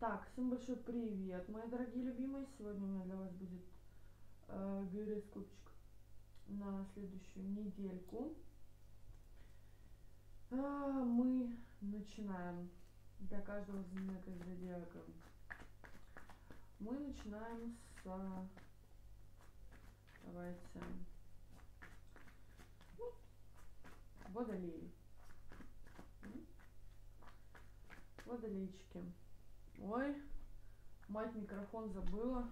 Так, всем большой привет, мои дорогие любимые. Сегодня у меня для вас будет э, гороскопчик на следующую недельку. А, мы начинаем. Для каждого знака зодиака. Мы начинаем с... Давайте... Водолеи. Водолейчики. Водолейчики. Ой, мать микрофон забыла.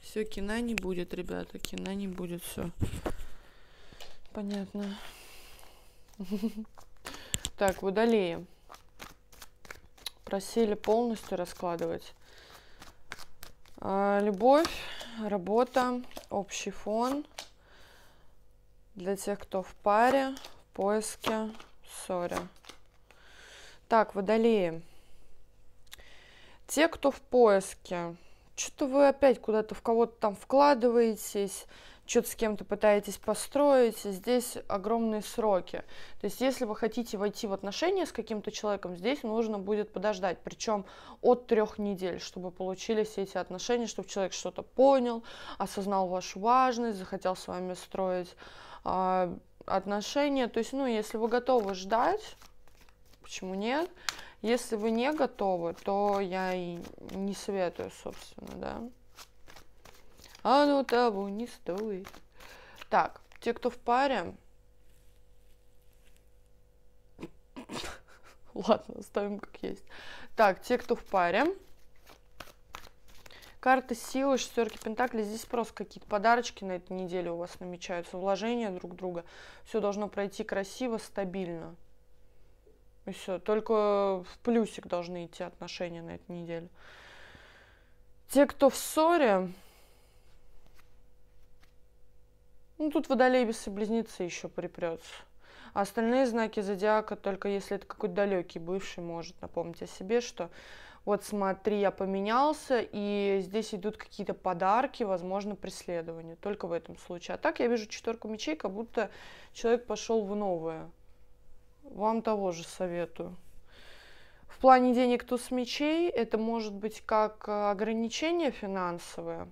Все, кино не будет, ребята, кино не будет, все. Понятно. Так, водолеи. Просили полностью раскладывать. А, любовь, работа, общий фон. Для тех, кто в паре, в поиске, в так, водолеи. Те, кто в поиске, что-то вы опять куда-то в кого-то там вкладываетесь, что-то с кем-то пытаетесь построить, здесь огромные сроки. То есть, если вы хотите войти в отношения с каким-то человеком, здесь нужно будет подождать, причем от трех недель, чтобы получились эти отношения, чтобы человек что-то понял, осознал вашу важность, захотел с вами строить э, отношения. То есть, ну, если вы готовы ждать, почему нет. Если вы не готовы, то я и не советую, собственно, да. А Оно того не стоит. Так, те, кто в паре... Ладно, оставим как есть. Так, те, кто в паре. Карта силы, шестерки пентаклей. Здесь просто какие-то подарочки на этой неделе у вас намечаются. Вложения друг друга. Все должно пройти красиво, стабильно. И все. Только в плюсик должны идти отношения на этой неделе. Те, кто в ссоре, ну тут водолей без близнецы еще припрется. А остальные знаки зодиака, только если это какой-то далекий бывший, может напомнить о себе, что вот смотри, я поменялся, и здесь идут какие-то подарки, возможно, преследования. Только в этом случае. А так я вижу четверку мечей, как будто человек пошел в новое вам того же советую. В плане денег туз мечей это может быть как э, ограничение финансовое,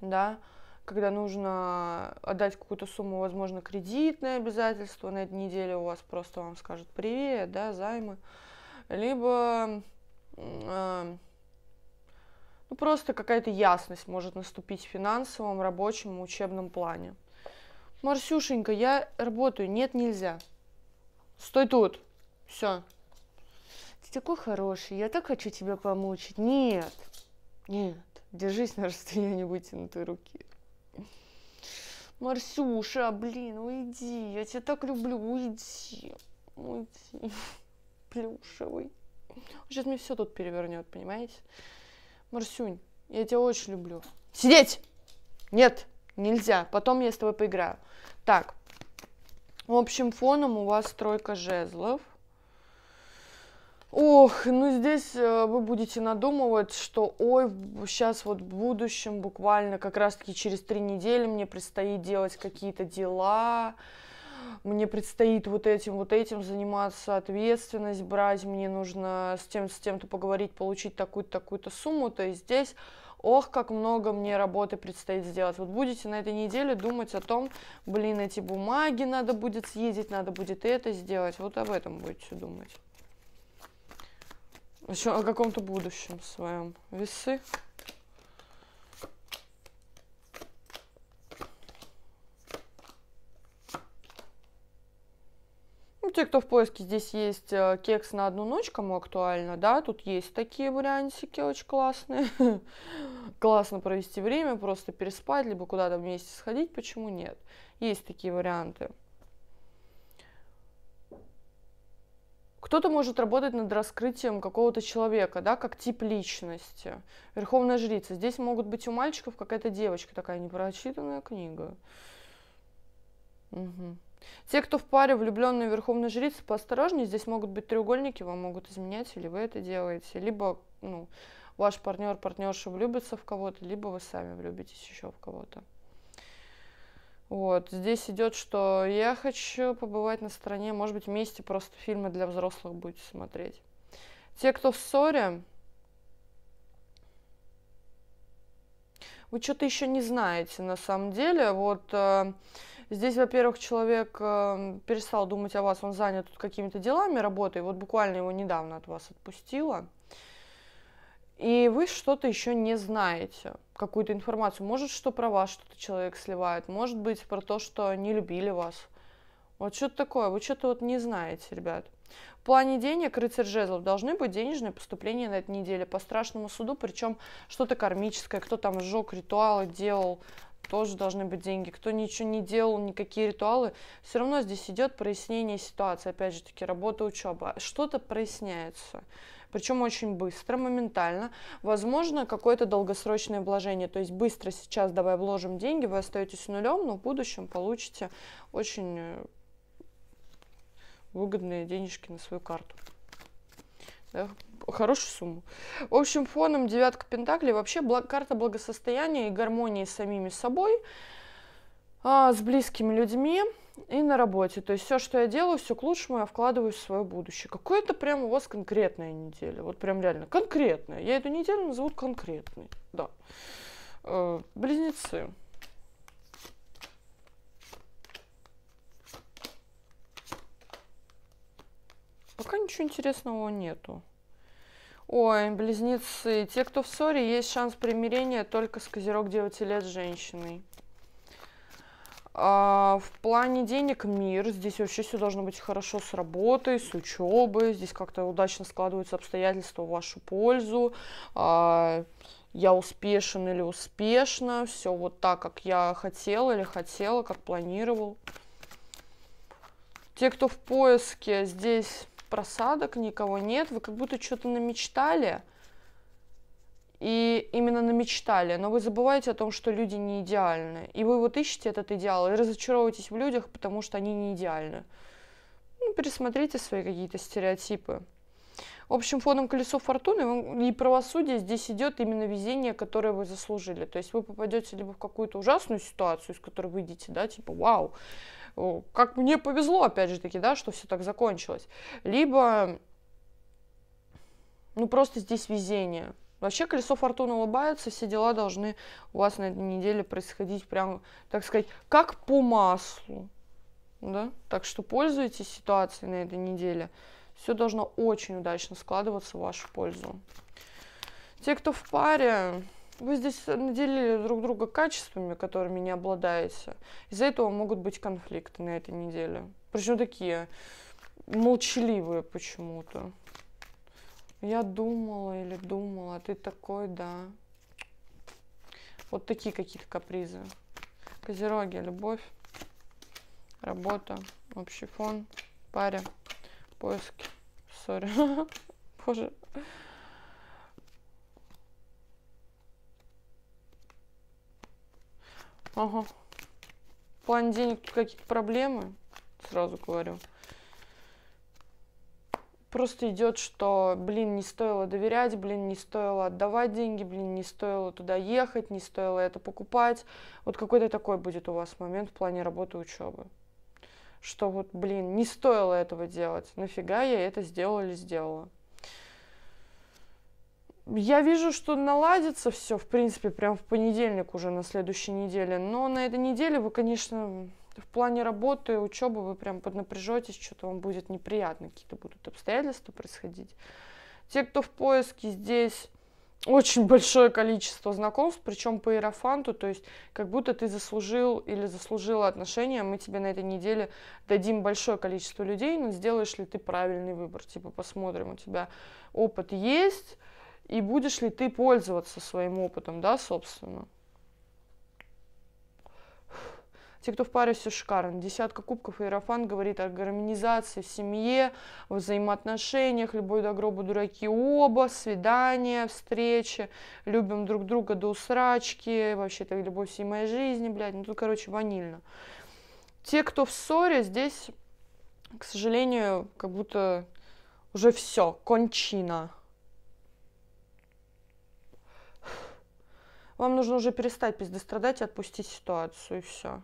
да, когда нужно отдать какую-то сумму, возможно, кредитное обязательство, на этой неделе у вас просто вам скажут привет, да, займы, либо э, ну, просто какая-то ясность может наступить в финансовом, рабочем, учебном плане. Марсюшенька, я работаю, нет, нельзя. Стой тут. Все. Ты такой хороший, я так хочу тебя помучить. Нет, нет, держись на расстоянии вытянутой руки. Марсюша, блин, уйди, я тебя так люблю, уйди, уйди, плюшевый. Сейчас мне все тут перевернет, понимаете? Марсюнь, я тебя очень люблю. Сидеть! Нет, нельзя, потом я с тобой поиграю. Так, в общем, фоном у вас тройка жезлов. Ох, ну здесь э, вы будете надумывать, что ой, сейчас вот в будущем буквально как раз-таки через три недели мне предстоит делать какие-то дела, мне предстоит вот этим, вот этим заниматься, ответственность брать, мне нужно с тем, с тем-то поговорить, получить такую-то, такую-то сумму. То есть здесь ох, как много мне работы предстоит сделать. Вот будете на этой неделе думать о том, блин, эти бумаги надо будет съездить, надо будет это сделать. Вот об этом будете думать. Еще о каком-то будущем своем. Весы. те, кто в поиске, здесь есть э, кекс на одну ночь, кому актуально, да, тут есть такие вариантики очень классные. Классно провести время, просто переспать, либо куда-то вместе сходить, почему нет? Есть такие варианты. Кто-то может работать над раскрытием какого-то человека, да, как тип личности. Верховная жрица. Здесь могут быть у мальчиков какая-то девочка, такая непрочитанная книга. Угу. Те, кто в паре влюбленные верховной жрицы, поосторожнее. Здесь могут быть треугольники, вам могут изменять, или вы это делаете, либо ну, ваш партнер, партнерша влюбится в кого-то, либо вы сами влюбитесь еще в кого-то. Вот, здесь идет, что я хочу побывать на стороне, может быть, вместе просто фильмы для взрослых будете смотреть. Те, кто в ссоре, вы что-то еще не знаете на самом деле. Вот э, Здесь, во-первых, человек э, перестал думать о вас, он занят тут какими-то делами, работой, вот буквально его недавно от вас отпустило. И вы что-то еще не знаете, какую-то информацию. Может, что про вас что-то человек сливает, может быть, про то, что не любили вас. Вот что-то такое, вы что-то вот не знаете, ребят. В плане денег рыцарь жезлов должны быть денежные поступления на этой неделе по страшному суду, причем что-то кармическое, кто там сжег ритуалы, делал, тоже должны быть деньги. Кто ничего не делал, никакие ритуалы, все равно здесь идет прояснение ситуации. Опять же таки, работа, учеба. Что-то проясняется. Причем очень быстро, моментально. Возможно, какое-то долгосрочное вложение. То есть быстро сейчас давай вложим деньги, вы остаетесь нулем, но в будущем получите очень э, выгодные денежки на свою карту. Да? хорошую сумму. В общем, фоном девятка пентаклей вообще благ, карта благосостояния и гармонии с самими собой, а, с близкими людьми и на работе. То есть все, что я делаю, все к лучшему, я вкладываю в свое будущее. Какое-то прям у вас конкретная неделя. Вот прям реально конкретная. Я эту неделю назову конкретной. Да. Э, близнецы. Пока ничего интересного нету. Ой, близнецы. Те, кто в ссоре, есть шанс примирения только с козерог 9 лет женщиной. А, в плане денег мир. Здесь вообще все должно быть хорошо с работой, с учебой. Здесь как-то удачно складываются обстоятельства в вашу пользу. А, я успешен или успешно. Все вот так, как я хотела или хотела, как планировал. Те, кто в поиске, здесь просадок никого нет, вы как будто что-то намечтали, и именно намечтали, но вы забываете о том, что люди не идеальны, и вы вот ищете этот идеал, и разочаровываетесь в людях, потому что они не идеальны. Ну, пересмотрите свои какие-то стереотипы. в общем фоном колесо фортуны и правосудие здесь идет именно везение, которое вы заслужили. То есть вы попадете либо в какую-то ужасную ситуацию, из которой выйдете, да, типа вау, как мне повезло, опять же таки, да, что все так закончилось. Либо, ну, просто здесь везение. Вообще колесо фортуны улыбается, все дела должны у вас на этой неделе происходить прям, так сказать, как по маслу. Да? Так что пользуйтесь ситуацией на этой неделе. Все должно очень удачно складываться в вашу пользу. Те, кто в паре, вы здесь наделили друг друга качествами, которыми не обладаете. Из-за этого могут быть конфликты на этой неделе. Причем такие молчаливые почему-то. Я думала или думала, а ты такой, да. Вот такие какие-то капризы. Козероги, любовь, работа, общий фон, паря, поиски. Сори. Боже. Ага. В плане денег тут какие-то проблемы, сразу говорю. Просто идет, что, блин, не стоило доверять, блин, не стоило отдавать деньги, блин, не стоило туда ехать, не стоило это покупать. Вот какой-то такой будет у вас момент в плане работы учебы. Что вот, блин, не стоило этого делать. Нафига я это сделала или сделала? я вижу, что наладится все, в принципе, прям в понедельник уже на следующей неделе. Но на этой неделе вы, конечно, в плане работы, учебы вы прям поднапряжетесь, что-то вам будет неприятно, какие-то будут обстоятельства происходить. Те, кто в поиске здесь, очень большое количество знакомств, причем по иерофанту, то есть как будто ты заслужил или заслужила отношения, мы тебе на этой неделе дадим большое количество людей, но сделаешь ли ты правильный выбор, типа посмотрим, у тебя опыт есть, и будешь ли ты пользоваться своим опытом, да, собственно. Те, кто в паре, все шикарно. Десятка кубков Иерофан говорит о гармонизации в семье, в взаимоотношениях, любой до гроба дураки оба, свидания, встречи, любим друг друга до усрачки, вообще так любовь всей моей жизни, блядь, ну тут, короче, ванильно. Те, кто в ссоре, здесь, к сожалению, как будто уже все, кончина. Вам нужно уже перестать пиздострадать и отпустить ситуацию, и все.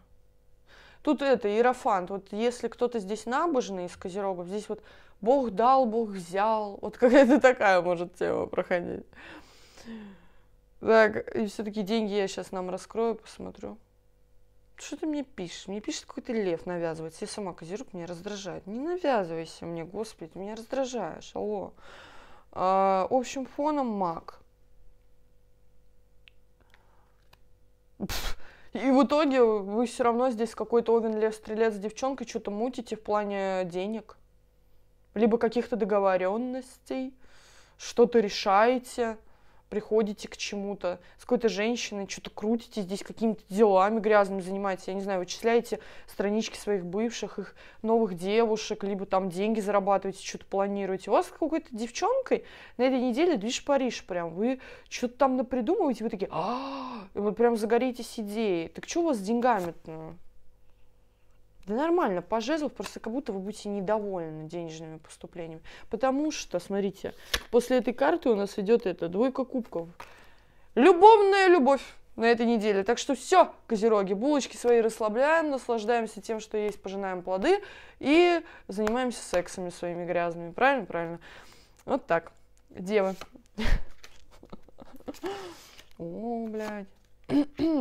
Тут это, иерофант. Вот если кто-то здесь набожный из козерогов, здесь вот Бог дал, Бог взял. Вот какая-то такая может тема проходить. Так, и все-таки деньги я сейчас нам раскрою, посмотрю. Что ты мне пишешь? Мне пишет какой-то лев навязывается. Я сама козерог, меня раздражает. Не навязывайся мне, господи, меня раздражаешь. Алло. А, общим фоном маг. И в итоге вы все равно здесь какой-то Овен Лев Стрелец с девчонкой что-то мутите в плане денег. Либо каких-то договоренностей, что-то решаете приходите к чему-то, с какой-то женщиной, что-то крутите здесь какими-то делами грязными занимаетесь, я не знаю, вычисляете странички своих бывших, их новых девушек, либо там деньги зарабатываете, что-то планируете. У вас с какой-то девчонкой на этой неделе движ Париж прям, вы что-то там напридумываете, вы такие, а, вы прям загоритесь идеей. Так что у вас с деньгами-то? Да нормально, по жезлу просто как будто вы будете недовольны денежными поступлениями. Потому что, смотрите, после этой карты у нас идет эта двойка кубков. Любовная любовь на этой неделе. Так что все, козероги, булочки свои расслабляем, наслаждаемся тем, что есть, пожинаем плоды и занимаемся сексами своими грязными. Правильно? Правильно. Вот так. Девы. О, блядь.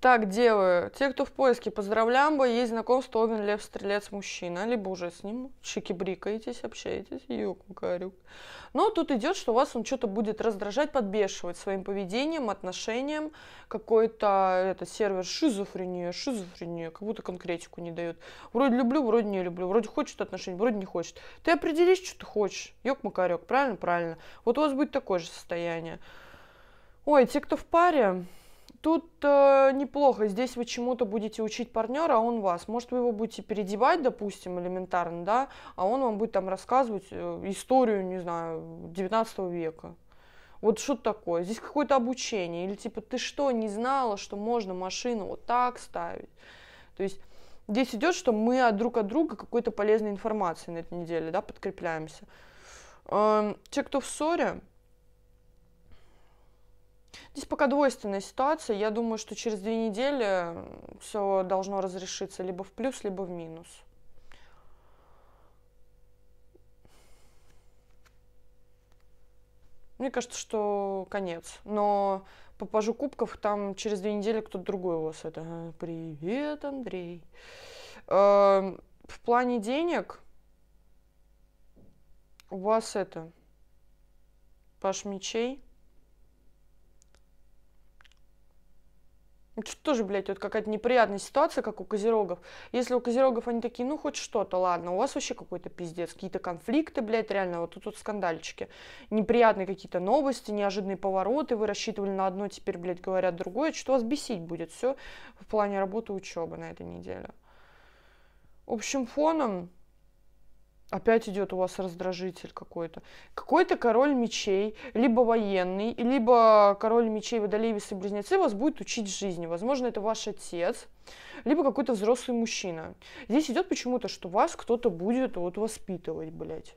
Так, делаю. Те, кто в поиске, поздравляем бы. Есть знакомство Овен Лев Стрелец Мужчина. Либо уже с ним чики-брикаетесь, общаетесь. Юку, карюк. Но тут идет, что вас он что-то будет раздражать, подбешивать своим поведением, отношением. Какой-то это, сервер шизофрения, шизофрения. Как будто конкретику не дает. Вроде люблю, вроде не люблю. Вроде хочет отношения, вроде не хочет. Ты определись, что ты хочешь. Ёк, макарек. Правильно? Правильно. Вот у вас будет такое же состояние. Ой, те, кто в паре, тут э, неплохо. Здесь вы чему-то будете учить партнера, а он вас. Может, вы его будете передевать, допустим, элементарно, да, а он вам будет там рассказывать э, историю, не знаю, 19 века. Вот что такое? Здесь какое-то обучение. Или типа, ты что, не знала, что можно машину вот так ставить? То есть здесь идет, что мы от друг от друга какой-то полезной информации на этой неделе, да, подкрепляемся. Э, те, кто в ссоре, Здесь пока двойственная ситуация. Я думаю, что через две недели все должно разрешиться либо в плюс, либо в минус. Мне кажется, что конец. Но по пажу кубков там через две недели кто-то другой у вас это. Э, Привет, Андрей. Э, в плане денег у вас это паш мечей. Это ну, тоже, блядь, вот какая-то неприятная ситуация, как у козерогов. Если у козерогов они такие, ну, хоть что-то, ладно, у вас вообще какой-то пиздец, какие-то конфликты, блядь, реально, вот тут, тут скандальчики. Неприятные какие-то новости, неожиданные повороты, вы рассчитывали на одно, теперь, блядь, говорят другое, что вас бесить будет все в плане работы учебы на этой неделе. Общим фоном Опять идет у вас раздражитель какой-то. Какой-то король мечей, либо военный, либо король мечей водолей, весы, близнецы вас будет учить жизни. Возможно, это ваш отец, либо какой-то взрослый мужчина. Здесь идет почему-то, что вас кто-то будет вот воспитывать, блядь.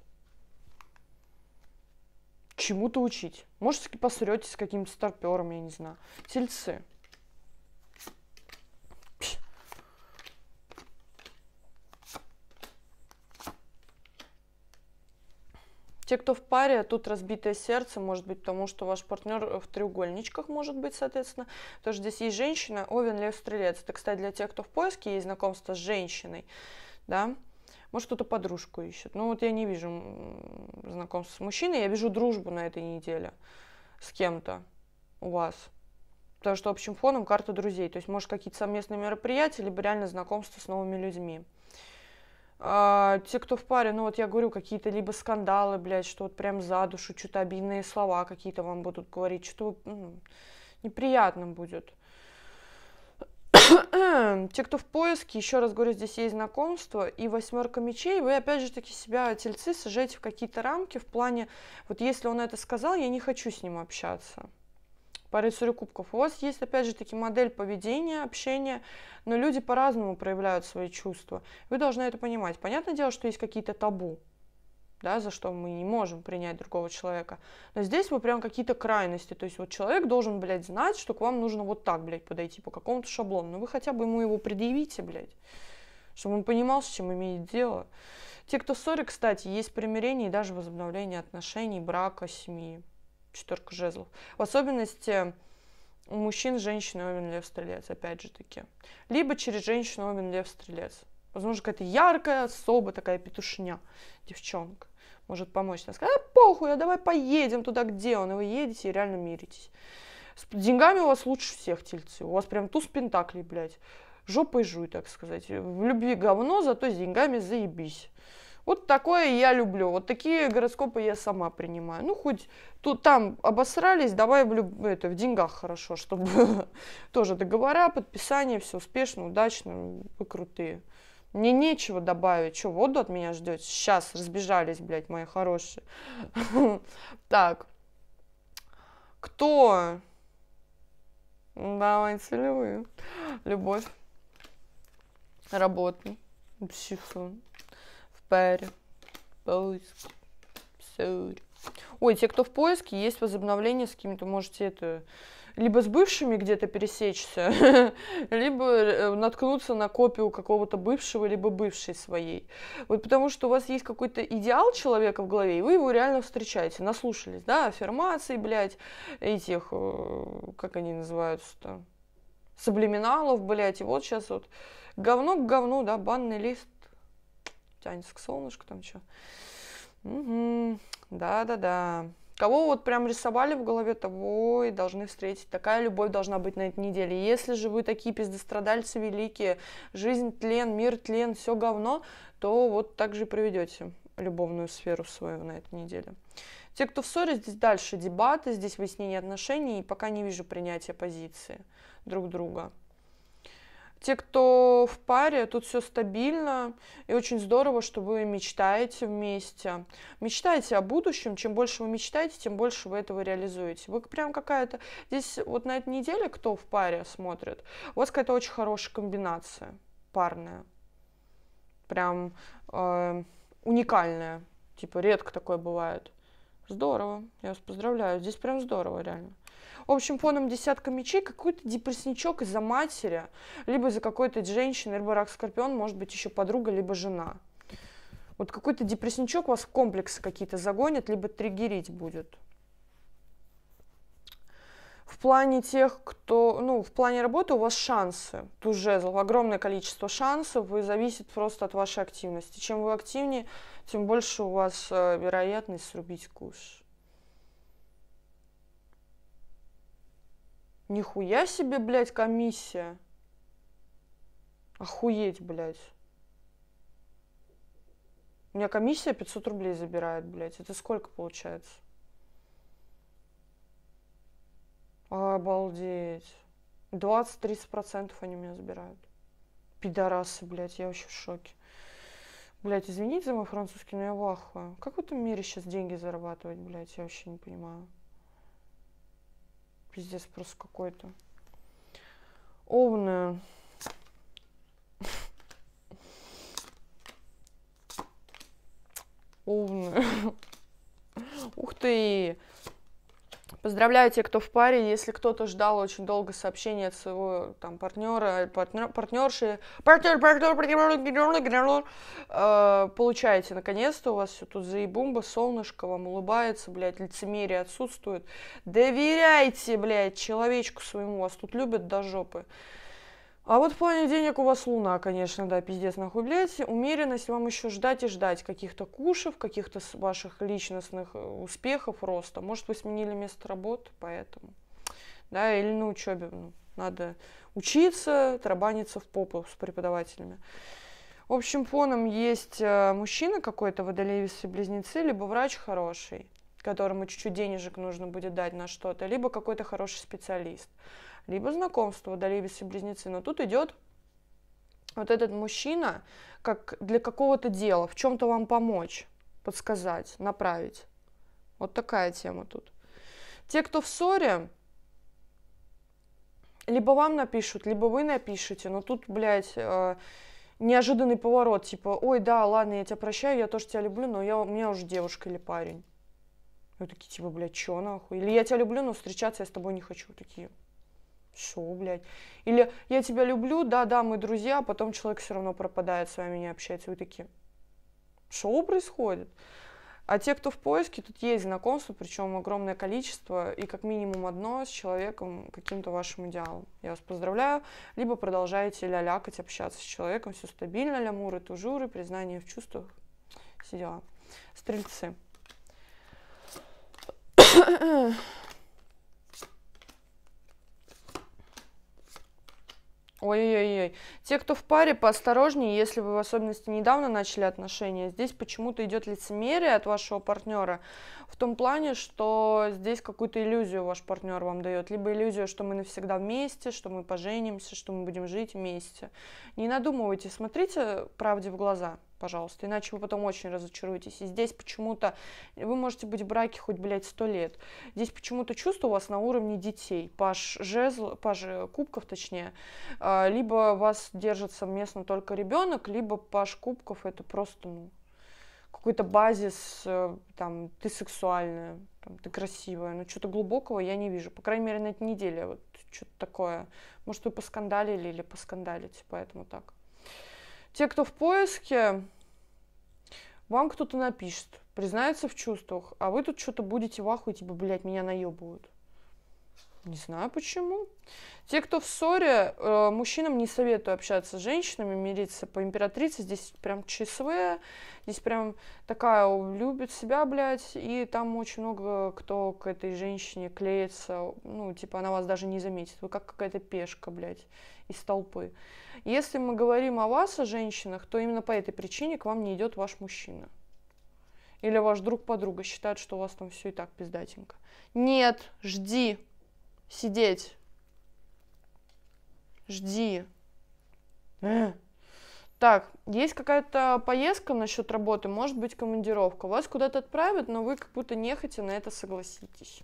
Чему-то учить. Может, посретесь с каким-то старпером, я не знаю. Тельцы. Те, кто в паре, тут разбитое сердце, может быть, потому что ваш партнер э, в треугольничках может быть, соответственно. Тоже здесь есть женщина, овен, лев, стрелец. Это, кстати, для тех, кто в поиске, есть знакомство с женщиной, да. Может, кто-то подружку ищет. Ну, вот я не вижу знакомства с мужчиной, я вижу дружбу на этой неделе с кем-то у вас. Потому что общим фоном карта друзей. То есть, может, какие-то совместные мероприятия, либо реально знакомство с новыми людьми. А, те, кто в паре, ну вот я говорю, какие-то либо скандалы, блядь, что вот прям за душу, что-то обидные слова какие-то вам будут говорить, что ну, неприятно будет. Те, кто в поиске, еще раз говорю, здесь есть знакомство и восьмерка мечей, вы опять же таки себя, тельцы, сажаете в какие-то рамки в плане, вот если он это сказал, я не хочу с ним общаться по рыцарю кубков. У вас есть, опять же, таки модель поведения, общения, но люди по-разному проявляют свои чувства. Вы должны это понимать. Понятное дело, что есть какие-то табу, да, за что мы не можем принять другого человека. Но здесь вы прям какие-то крайности. То есть вот человек должен, блядь, знать, что к вам нужно вот так, блядь, подойти по какому-то шаблону. Но ну вы хотя бы ему его предъявите, блядь, чтобы он понимал, с чем имеет дело. Те, кто ссоры, кстати, есть примирение и даже возобновление отношений, брака, семьи четверка жезлов. В особенности у мужчин женщина Овен Лев Стрелец, опять же таки. Либо через женщину Овен Лев Стрелец. Возможно, какая-то яркая особа, такая петушня, девчонка. Может помочь. Она скажет: а, похуй, а давай поедем туда, где он. И вы едете и реально миритесь. С деньгами у вас лучше всех тельцы. У вас прям туз пентаклей, блядь. Жопой жуй, так сказать. В любви говно, зато с деньгами заебись. Вот такое я люблю, вот такие гороскопы я сама принимаю. Ну, хоть тут там обосрались, давай в, люб... это, в деньгах хорошо, чтобы тоже договора, подписание, все успешно, удачно, вы крутые. Мне нечего добавить. Что, воду от меня ждете? Сейчас разбежались, блядь, мои хорошие. Так. Кто? Давай целую. Любовь. Работа. Психон. Паре. Поиск. Сори. Ой, те, кто в поиске, есть возобновление с кем то можете это либо с бывшими где-то пересечься, либо э, наткнуться на копию какого-то бывшего, либо бывшей своей. Вот потому что у вас есть какой-то идеал человека в голове, и вы его реально встречаете, наслушались, да, аффирмаций, блядь, этих, э, как они называются-то, саблиминалов, блядь, и вот сейчас вот говно к говну, да, банный лист тянется к солнышку, там что. Угу. Да-да-да. Кого вот прям рисовали в голове, того и должны встретить. Такая любовь должна быть на этой неделе. Если же вы такие пиздострадальцы великие, жизнь тлен, мир тлен, все говно, то вот так же и проведете любовную сферу свою на этой неделе. Те, кто в ссоре, здесь дальше дебаты, здесь выяснение отношений, и пока не вижу принятия позиции друг друга. Те, кто в паре, тут все стабильно, и очень здорово, что вы мечтаете вместе. Мечтаете о будущем, чем больше вы мечтаете, тем больше вы этого реализуете. Вы прям какая-то... Здесь вот на этой неделе, кто в паре смотрит, у вас какая-то очень хорошая комбинация парная. Прям э, уникальная. Типа редко такое бывает. Здорово, я вас поздравляю. Здесь прям здорово, реально в общем, фоном десятка мечей какой-то депрессничок из-за матери, либо из-за какой-то женщины, либо рак скорпион, может быть, еще подруга, либо жена. Вот какой-то депрессничок вас в комплексы какие-то загонит, либо триггерить будет. В плане тех, кто, ну, в плане работы у вас шансы, туз жезл, огромное количество шансов, и зависит просто от вашей активности. Чем вы активнее, тем больше у вас э, вероятность срубить куш. Нихуя себе, блядь, комиссия. Охуеть, блядь. У меня комиссия 500 рублей забирает, блядь. Это сколько получается? Обалдеть. 20-30% они меня забирают. Пидорасы, блядь, я вообще в шоке. Блядь, извините за мой французский, но я вахую. Как в этом мире сейчас деньги зарабатывать, блядь, я вообще не понимаю. Пиздец просто какой-то. Овная. Овная. Ух ты! Поздравляю тех, кто в паре. Если кто-то ждал очень долго сообщения от своего там партнера, партнер, партнерши, партнер, партнер, партнер, э, а, получаете наконец-то у вас все тут заебумба, солнышко вам улыбается, блядь, лицемерие отсутствует. Доверяйте, блядь, человечку своему, вас тут любят до жопы. А вот в плане денег у вас луна, конечно, да, пиздец нахуй, блядь. Умеренность вам еще ждать и ждать каких-то кушев, каких-то ваших личностных э, успехов, роста. Может, вы сменили место работы, поэтому. Да, или на учебе. Ну, надо учиться, трабаниться в попу с преподавателями. В общем, фоном есть э, мужчина какой-то, водолеевцы, близнецы, либо врач хороший, которому чуть-чуть денежек нужно будет дать на что-то, либо какой-то хороший специалист либо знакомство водолебицы-близнецы. Но тут идет вот этот мужчина как для какого-то дела, в чем-то вам помочь, подсказать, направить. Вот такая тема тут. Те, кто в ссоре, либо вам напишут, либо вы напишете, но тут, блядь, э, неожиданный поворот, типа, ой, да, ладно, я тебя прощаю, я тоже тебя люблю, но я, у меня уже девушка или парень. Вы такие, типа, блядь, чё нахуй? Или я тебя люблю, но встречаться я с тобой не хочу. Такие, Шо, блядь? Или я тебя люблю, да-да, мы друзья, а потом человек все равно пропадает, с вами не общается. Вы такие, шоу происходит? А те, кто в поиске, тут есть знакомство, причем огромное количество, и как минимум одно с человеком, каким-то вашим идеалом. Я вас поздравляю. Либо продолжаете лялякать, общаться с человеком, все стабильно, лямуры, тужуры, признание в чувствах, все дела. Стрельцы. Ой-ой-ой. Те, кто в паре, поосторожнее, если вы в особенности недавно начали отношения. Здесь почему-то идет лицемерие от вашего партнера в том плане, что здесь какую-то иллюзию ваш партнер вам дает. Либо иллюзию, что мы навсегда вместе, что мы поженимся, что мы будем жить вместе. Не надумывайте, смотрите правде в глаза пожалуйста, иначе вы потом очень разочаруетесь. И здесь почему-то, вы можете быть в браке хоть, блядь, сто лет, здесь почему-то чувство у вас на уровне детей, паш жезл, паш э, кубков точнее, а, либо вас держит совместно только ребенок, либо паш кубков это просто, ну, какой-то базис, э, там, ты сексуальная, там, ты красивая, но ну, что-то глубокого я не вижу. По крайней мере, на этой неделе вот что-то такое. Может, вы поскандалили или поскандалите, поэтому так. Те, кто в поиске, вам кто-то напишет, признается в чувствах, а вы тут что-то будете в ахуе, типа, блядь, меня наебывают. Не знаю почему. Те, кто в ссоре, э, мужчинам не советую общаться с женщинами, мириться по императрице. Здесь прям ЧСВ, здесь прям такая любит себя, блядь, и там очень много кто к этой женщине клеится. Ну, типа, она вас даже не заметит. Вы как какая-то пешка, блядь, из толпы. Если мы говорим о вас, о женщинах, то именно по этой причине к вам не идет ваш мужчина. Или ваш друг подруга считает, что у вас там все и так пиздатенько. Нет, жди, Сидеть. Жди. Так, есть какая-то поездка насчет работы, может быть командировка. Вас куда-то отправят, но вы как будто не хотите на это согласитесь.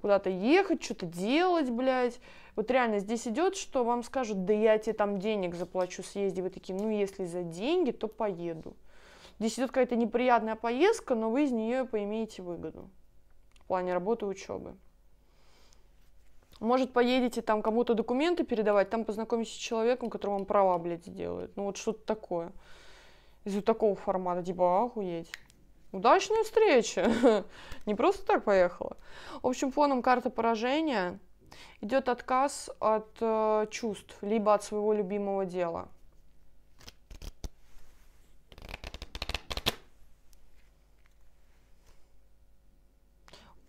Куда-то ехать, что-то делать, блядь. Вот реально здесь идет, что вам скажут, да я тебе там денег заплачу, съезди. Вы такие, ну если за деньги, то поеду. Здесь идет какая-то неприятная поездка, но вы из нее поимеете выгоду в плане работы и учебы. Может, поедете там кому-то документы передавать, там познакомитесь с человеком, который вам права, блядь, сделает. Ну, вот что-то такое. Из вот такого формата, типа, охуеть. Удачная встреча. Не просто так поехала. В общем, фоном карта поражения идет отказ от э, чувств, либо от своего любимого дела.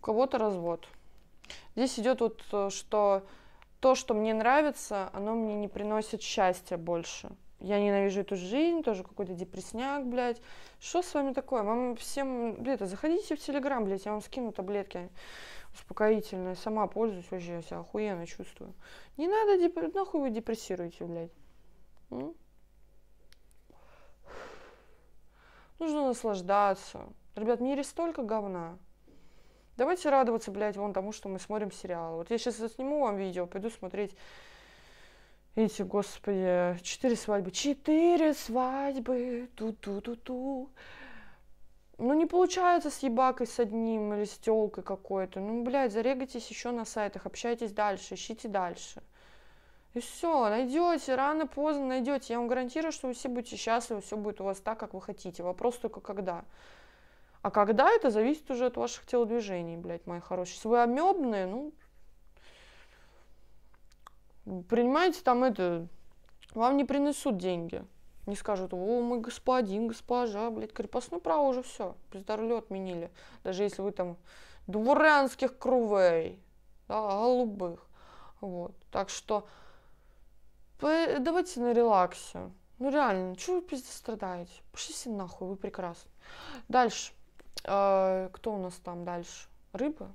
У кого-то развод. Здесь идет вот, э, что то, что мне нравится, оно мне не приносит счастья больше. Я ненавижу эту жизнь, тоже какой-то депресняк, блядь. Что с вами такое? Вам всем, блядь, заходите в Телеграм, блядь, я вам скину таблетки успокоительные. Сама пользуюсь вообще, я себя охуенно чувствую. Не надо, деп... нахуй вы депрессируете, блядь. М? Нужно наслаждаться. Ребят, в мире столько говна. Давайте радоваться, блядь, вон тому, что мы смотрим сериалы. Вот я сейчас сниму вам видео, пойду смотреть эти, господи, четыре свадьбы. Четыре свадьбы, ту-ту-ту-ту. Ну, не получается с ебакой с одним или с тёлкой какой-то. Ну, блядь, зарегайтесь еще на сайтах, общайтесь дальше, ищите дальше. И все, найдете, рано, поздно найдете. Я вам гарантирую, что вы все будете счастливы, все будет у вас так, как вы хотите. Вопрос только когда. А когда это зависит уже от ваших телодвижений, блядь, мои хорошие. Если вы амебные, ну, принимайте там это, вам не принесут деньги. Не скажут, о, мой господин, госпожа, блядь, крепостное право уже все, пиздорлю отменили. Даже если вы там дворянских кровей, да, голубых. Вот, так что давайте на релаксе. Ну реально, чего вы пиздец страдаете? Пошлите нахуй, вы прекрасны. Дальше. А, кто у нас там дальше? Рыбы.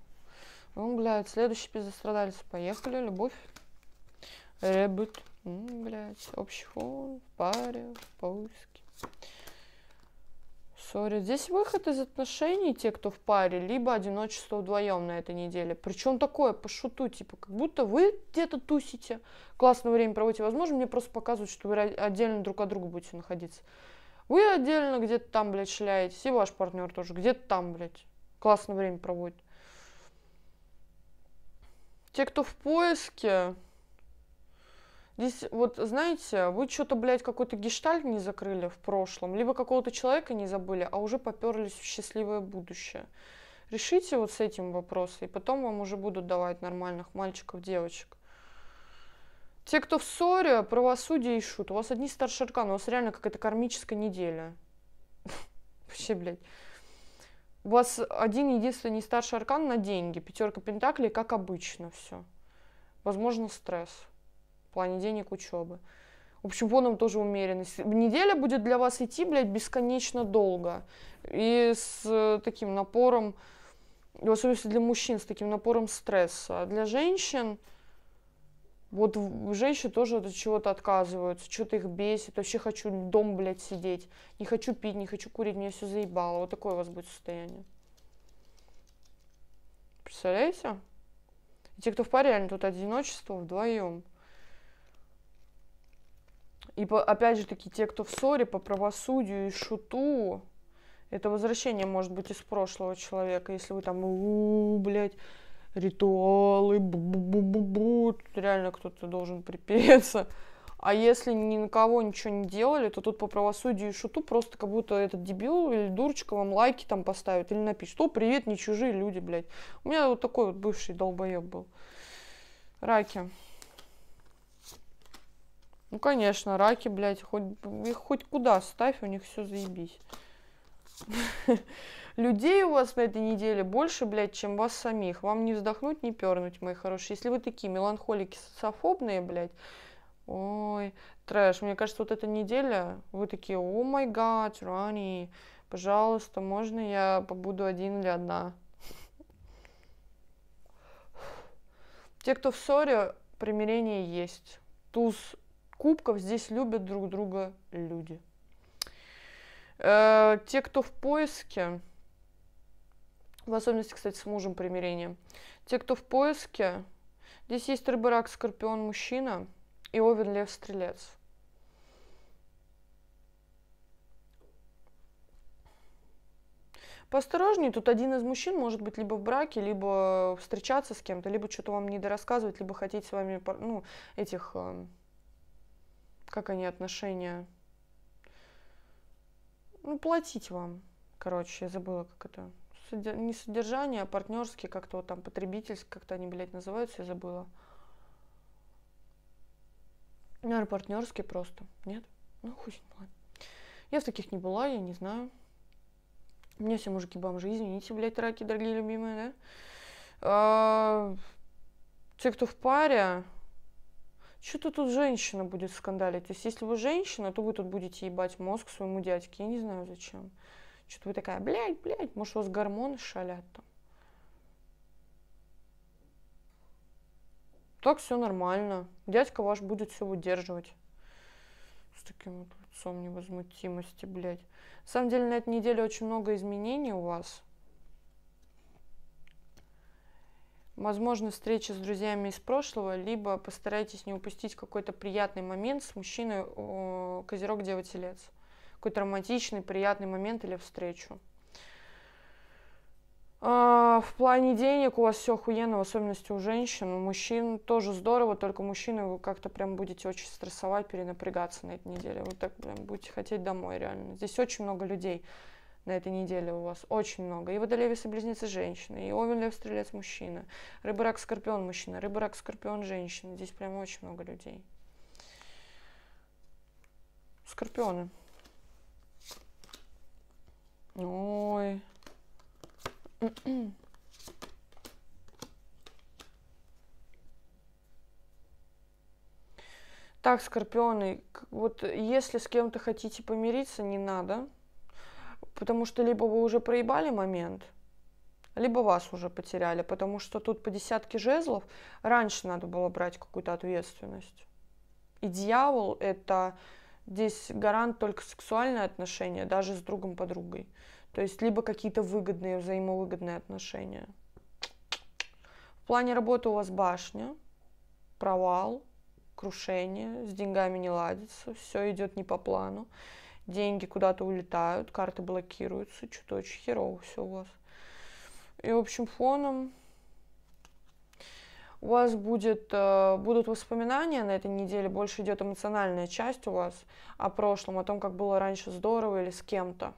Ну, блядь, следующий пиздострадальцы. Поехали, любовь. Ребут. Ну, блядь, общий фон, в паре, Поиски. Сори. Здесь выход из отношений, те, кто в паре, либо одиночество вдвоем на этой неделе. Причем такое, по шуту, типа, как будто вы где-то тусите, классное время проводите. Возможно, мне просто показывают, что вы отдельно друг от друга будете находиться. Вы отдельно где-то там, блядь, шляетесь, и ваш партнер тоже где-то там, блядь, классное время проводит. Те, кто в поиске, здесь, вот, знаете, вы что-то, блядь, какой-то гештальт не закрыли в прошлом, либо какого-то человека не забыли, а уже поперлись в счастливое будущее. Решите вот с этим вопрос, и потом вам уже будут давать нормальных мальчиков, девочек. Те, кто в ссоре, правосудие и шут. У вас одни старшие арканы, у вас реально какая-то кармическая неделя. Вообще, блядь. У вас один единственный старший аркан на деньги. Пятерка пентаклей, как обычно, все. Возможно, стресс. В плане денег, учебы. В общем, по нам тоже умеренность. Неделя будет для вас идти, блядь, бесконечно долго. И с э, таким напором, в особенности для мужчин, с таким напором стресса. А для женщин вот женщины тоже от чего-то отказываются, что-то их бесит. Вообще хочу дом, блядь, сидеть. Не хочу пить, не хочу курить, меня все заебало. Вот такое у вас будет состояние. Представляете? И те, кто в паре, реально тут одиночество вдвоем. И опять же таки, те, кто в ссоре по правосудию и шуту, это возвращение может быть из прошлого человека, если вы там, у, -у, -у блядь, ритуалы, бу-бу-бу-бу, тут реально кто-то должен припереться. А если ни на кого ничего не делали, то тут по правосудию и шуту просто как будто этот дебил или дурочка вам лайки там поставит или напишет, о, привет, не чужие люди, блядь. У меня вот такой вот бывший долбоеб был. Раки. Ну, конечно, раки, блядь, хоть, их хоть куда ставь, у них все заебись. людей у вас на этой неделе больше, блядь, чем вас самих. Вам не вздохнуть, не пернуть, мои хорошие. Если вы такие меланхолики социофобные, блядь, ой, трэш. Мне кажется, вот эта неделя, вы такие, о май гад, Рани, пожалуйста, можно я побуду один или одна? Те, кто в ссоре, примирение есть. Туз кубков здесь любят друг друга люди. Э, те, кто в поиске, в особенности, кстати, с мужем примирение. Те, кто в поиске, здесь есть рыбарак, скорпион, мужчина и овен, лев, стрелец. Поосторожнее, тут один из мужчин может быть либо в браке, либо встречаться с кем-то, либо что-то вам не дорассказывать, либо хотеть с вами, ну, этих, э, как они, отношения, ну, платить вам. Короче, я забыла, как это не содержание, а партнерские как-то вот там потребительские, как-то они, блядь, называются, я забыла. Наверное, партнерские просто. Нет? Ну, хуй с Я в таких не была, я не знаю. Мне все мужики бомжи, извините, блядь, раки, дорогие любимые, да? А, те, кто в паре, что-то тут женщина будет скандалить. То есть, если вы женщина, то вы тут будете ебать мозг своему дядьке. Я не знаю, зачем. Что-то вы такая, блядь, блядь, может, у вас гормоны шалят там. Так все нормально. Дядька ваш будет все выдерживать. С таким вот лицом невозмутимости, блядь. На самом деле, на этой неделе очень много изменений у вас. возможно, встреча с друзьями из прошлого, либо постарайтесь не упустить какой-то приятный момент с мужчиной Козерог Дева Телец какой-то романтичный, приятный момент или встречу. А, в плане денег у вас все охуенно, в особенности у женщин. У мужчин тоже здорово, только мужчины вы как-то прям будете очень стрессовать, перенапрягаться на этой неделе. Вы так прям будете хотеть домой, реально. Здесь очень много людей на этой неделе у вас. Очень много. И водолей, весы, близнецы, женщины. И овен, лев, стрелец, мужчина. Рыба, рак, скорпион, мужчина. Рыба, рак, скорпион, женщина. Здесь прям очень много людей. Скорпионы. Ой. Так, Скорпионы, вот если с кем-то хотите помириться, не надо. Потому что либо вы уже проебали момент, либо вас уже потеряли. Потому что тут по десятке жезлов раньше надо было брать какую-то ответственность. И дьявол это Здесь гарант только сексуальные отношения, даже с другом подругой. То есть либо какие-то выгодные, взаимовыгодные отношения. В плане работы у вас башня, провал, крушение, с деньгами не ладится, все идет не по плану, деньги куда-то улетают, карты блокируются, что-то очень херово все у вас. И в общем фоном у вас будет, э, будут воспоминания на этой неделе, больше идет эмоциональная часть у вас о прошлом, о том, как было раньше здорово или с кем-то.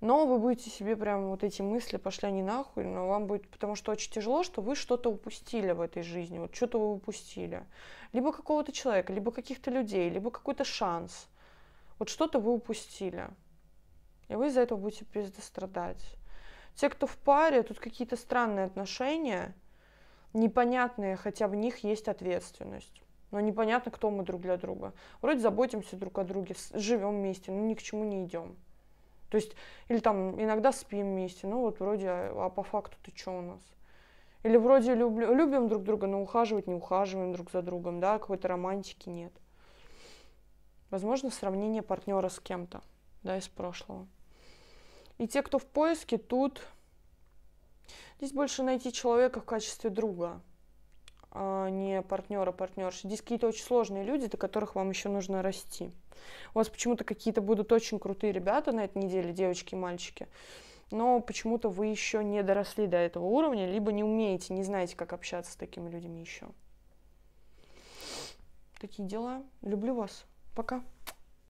Но вы будете себе прям вот эти мысли, пошли они нахуй, но вам будет, потому что очень тяжело, что вы что-то упустили в этой жизни, вот что-то вы упустили. Либо какого-то человека, либо каких-то людей, либо какой-то шанс. Вот что-то вы упустили. И вы из-за этого будете пиздострадать. Те, кто в паре, тут какие-то странные отношения – непонятные, хотя в них есть ответственность. Но непонятно, кто мы друг для друга. Вроде заботимся друг о друге, живем вместе, но ни к чему не идем. То есть, или там иногда спим вместе, ну вот вроде, а по факту ты что у нас? Или вроде люблю, любим друг друга, но ухаживать не ухаживаем друг за другом, да, какой-то романтики нет. Возможно, сравнение партнера с кем-то, да, из прошлого. И те, кто в поиске, тут Здесь больше найти человека в качестве друга, а не партнера, партнерши. Здесь какие-то очень сложные люди, до которых вам еще нужно расти. У вас почему-то какие-то будут очень крутые ребята на этой неделе, девочки и мальчики, но почему-то вы еще не доросли до этого уровня, либо не умеете, не знаете, как общаться с такими людьми еще. Такие дела. Люблю вас. Пока.